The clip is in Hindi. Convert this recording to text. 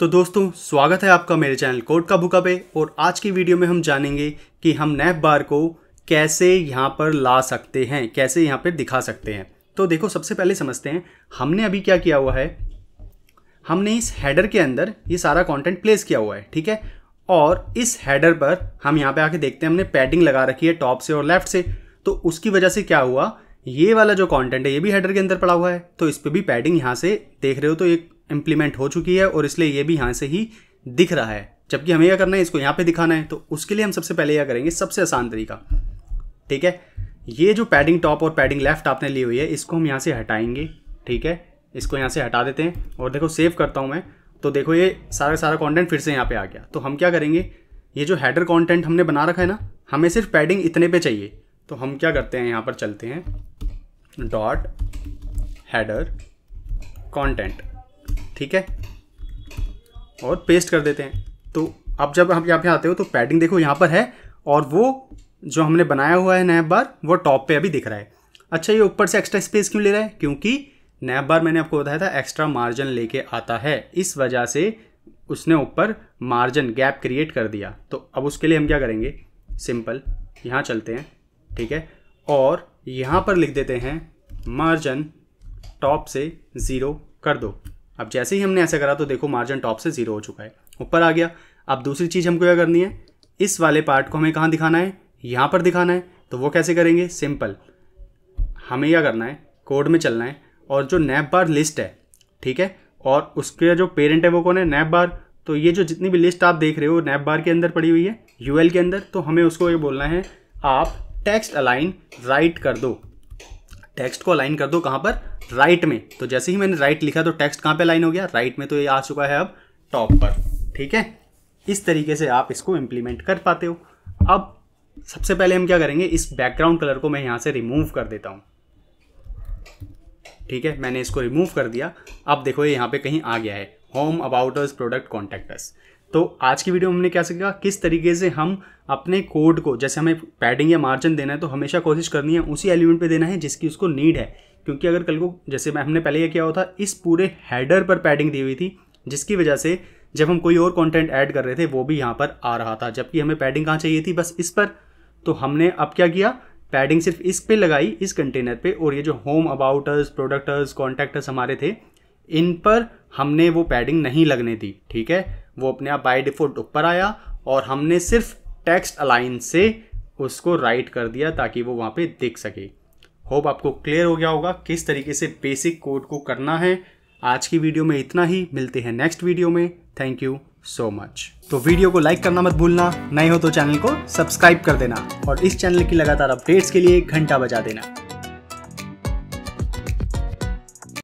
तो दोस्तों स्वागत है आपका मेरे चैनल कोड का बुका पे और आज की वीडियो में हम जानेंगे कि हम नैप बार को कैसे यहाँ पर ला सकते हैं कैसे यहाँ पर दिखा सकते हैं तो देखो सबसे पहले समझते हैं हमने अभी क्या किया हुआ है हमने इस हेडर के अंदर ये सारा कंटेंट प्लेस किया हुआ है ठीक है और इस हेडर पर हम यहाँ पे आके देखते हैं हमने पैडिंग लगा रखी है टॉप से और लेफ्ट से तो उसकी वजह से क्या हुआ ये वाला जो कंटेंट है ये भी हेडर के अंदर पड़ा हुआ है तो इस पर भी पैडिंग यहाँ से देख रहे हो तो एक इम्प्लीमेंट हो चुकी है और इसलिए ये भी यहाँ से ही दिख रहा है जबकि हमें क्या करना है इसको यहाँ पे दिखाना है तो उसके लिए हम सबसे पहले यह करेंगे सबसे आसान तरीका ठीक है ये जो पैडिंग टॉप और पैडिंग लेफ्ट आपने ली हुई है इसको हम यहाँ से हटाएंगे ठीक है इसको यहाँ से हटा देते हैं और देखो सेव करता हूँ मैं तो देखो ये सारा सारा कॉन्टेंट फिर से यहाँ पर आ गया तो हम क्या करेंगे ये जो हैडर कॉन्टेंट हमने बना रखा है ना हमें सिर्फ पैडिंग इतने पर चाहिए तो हम क्या करते हैं यहाँ पर चलते हैं डॉट हैडर कॉन्टेंट ठीक है और पेस्ट कर देते हैं तो अब जब हम यहाँ पे आते हो तो पैडिंग देखो यहाँ पर है और वो जो हमने बनाया हुआ है नैब बार वो टॉप पे अभी दिख रहा है अच्छा ये ऊपर से एक्स्ट्रा स्पेस क्यों ले रहा है क्योंकि नैब बार मैंने आपको बताया था एक्स्ट्रा मार्जिन लेके आता है इस वजह से उसने ऊपर मार्जिन गैप क्रिएट कर दिया तो अब उसके लिए हम क्या करेंगे सिंपल यहाँ चलते हैं ठीक है और यहाँ पर लिख देते हैं मार्जिन टॉप से ज़ीरो कर दो अब जैसे ही हमने ऐसा करा तो देखो मार्जिन टॉप से जीरो हो चुका है ऊपर आ गया अब दूसरी चीज़ हमको क्या करनी है इस वाले पार्ट को हमें कहाँ दिखाना है यहाँ पर दिखाना है तो वो कैसे करेंगे सिंपल हमें क्या करना है कोड में चलना है और जो नैप बार लिस्ट है ठीक है और उसके जो पेरेंट है वो कौन है नैप बार तो ये जो जितनी भी लिस्ट आप देख रहे हो नैप बार के अंदर पड़ी हुई है यूएल के अंदर तो हमें उसको ये बोलना है आप टेक्स्ट अलाइन राइट कर दो टेक्स्ट को अलाइन कर दो कहां पर राइट right में तो जैसे ही मैंने राइट right लिखा तो टेक्स्ट कहां पे अलाइन हो गया राइट right में तो ये आ चुका है अब टॉप पर ठीक है इस तरीके से आप इसको इंप्लीमेंट कर पाते हो अब सबसे पहले हम क्या करेंगे इस बैकग्राउंड कलर को मैं यहां से रिमूव कर देता हूं ठीक है मैंने इसको रिमूव कर दिया अब देखो ये यहां पर कहीं आ गया है होम अबाउटर्स प्रोडक्ट कॉन्टेक्टर्स तो आज की वीडियो में हमने क्या सीखा किस तरीके से हम अपने कोड को जैसे हमें पैडिंग या मार्जिन देना है तो हमेशा कोशिश करनी है उसी एलिमेंट पे देना है जिसकी उसको नीड है क्योंकि अगर कल को जैसे मैं हमने पहले ये किया था इस पूरे हैडर पर पैडिंग दी हुई थी जिसकी वजह से जब हम कोई और कॉन्टेंट ऐड कर रहे थे वो भी यहाँ पर आ रहा था जबकि हमें पैडिंग कहाँ चाहिए थी बस इस पर तो हमने अब क्या किया पैडिंग सिर्फ इस पर लगाई इस कंटेनर पर और ये जो होम अबाउटर्स प्रोडक्टर्स कॉन्टैक्टर्स हमारे थे इन पर हमने वो पैडिंग नहीं लगने दी ठीक है वो अपने आप बाई डिफ़ॉल्ट ऊपर आया और हमने सिर्फ टेक्स्ट अलाइन से उसको राइट कर दिया ताकि वो वहाँ पे दिख सके होप आपको क्लियर हो गया होगा किस तरीके से बेसिक कोड को करना है आज की वीडियो में इतना ही मिलते हैं नेक्स्ट वीडियो में थैंक यू सो मच तो वीडियो को लाइक करना मत भूलना नए हो तो चैनल को सब्सक्राइब कर देना और इस चैनल की लगातार अपडेट्स के लिए घंटा बजा देना